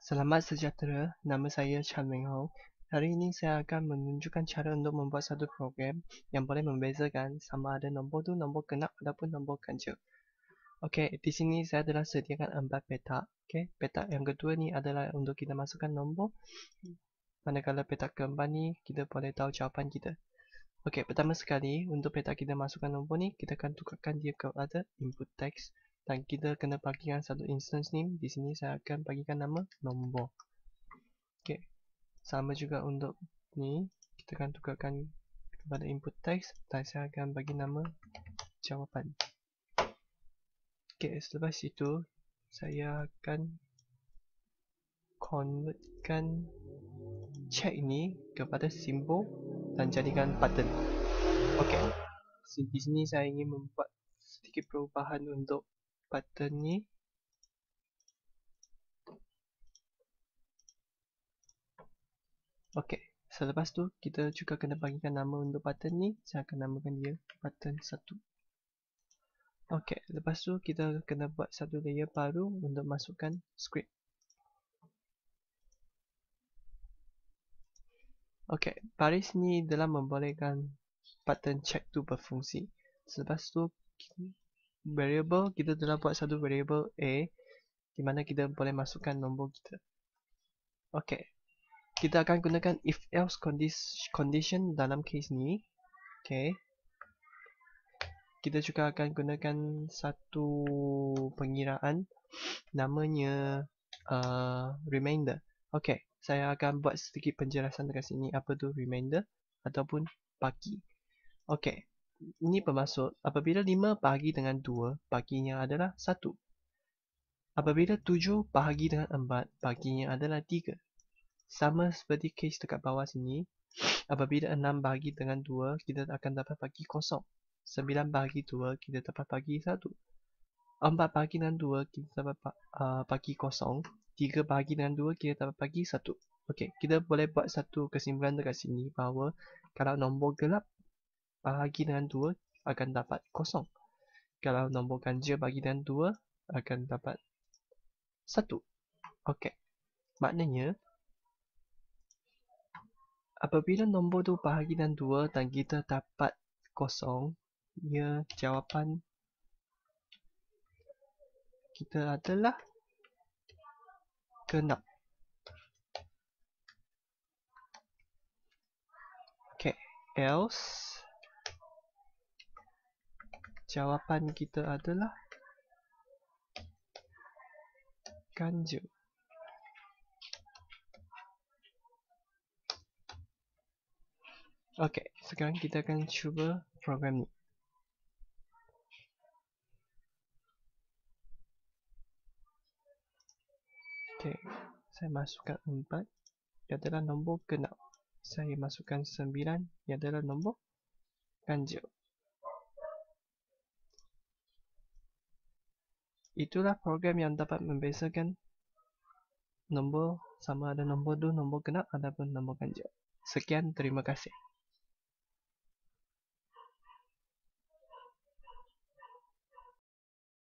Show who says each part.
Speaker 1: Selamat sejahtera, nama saya Chan Meng Hong. Hari ini saya akan menunjukkan cara untuk membuat satu program yang boleh membezakan sama ada nombor tu nombor genap ataupun nombor ganjil. Okey, di sini saya telah sediakan empat petak. Okay, petak yang kedua ni adalah untuk kita masukkan nombor. Manakala petak keempat ni kita boleh tahu jawapan kita. Okey, pertama sekali untuk petak kita masukkan nombor ni kita akan tukarkan dia kepada input text dan kita kena bagikan satu instance name di sini saya akan bagikan nama nombor okey sama juga untuk ni kita akan tukarkan kepada input text dan saya akan bagi nama jawapan okey selepas itu saya akan convertkan check ni kepada simbol dan jadikan button okey di sini saya ingin membuat sedikit perubahan untuk Pattern ni, Ok, selepas tu kita juga kena bagikan nama untuk pattern ni Saya akan namakan dia pattern 1 Ok, lepas tu kita kena buat satu layer baru untuk masukkan script Ok, baris ni dalam membolehkan button check tu berfungsi Selepas tu variable kita telah buat satu variable a di mana kita boleh masukkan nombor kita. Okey. Kita akan gunakan if else condition dalam case ni. Okey. Kita juga akan gunakan satu pengiraan namanya uh, remainder. Okey, saya akan buat sedikit penjelasan dekat sini apa tu remainder ataupun baki. Okey ini bermaksud apabila 5 bahagi dengan 2, baginya adalah 1. Apabila 7 bahagi dengan 4, baginya adalah 3. Sama seperti kes dekat bawah sini, apabila 6 bahagi dengan 2, kita akan dapat bagi kosong. 9 bahagi 2, kita dapat bagi 1. 4 bahagi dengan 2, kita dapat bagi kosong. 3 bahagi dengan 2, kita dapat bagi 1. Okay, kita boleh buat satu kesimpulan dekat sini bahawa kalau nombor gelap bahagi dengan 2 akan dapat kosong. Kalau nombor ganjil bagi dengan 2 akan dapat 1. Okey. Maknanya apabila nombor tu bahagi dengan 2 dan kita dapat kosong, ia jawapan kita adalah genap. Okey, else jawapan kita adalah ganja. Okey, sekarang kita akan cuba program ni. Okey, saya masukkan 4, ia adalah nombor genap. Saya masukkan 9, ia adalah nombor ganjil. itulah program yang dapat membezakan nombor sama ada nombor 2, nombor genap ataupun nombor ganjil. Sekian, terima kasih.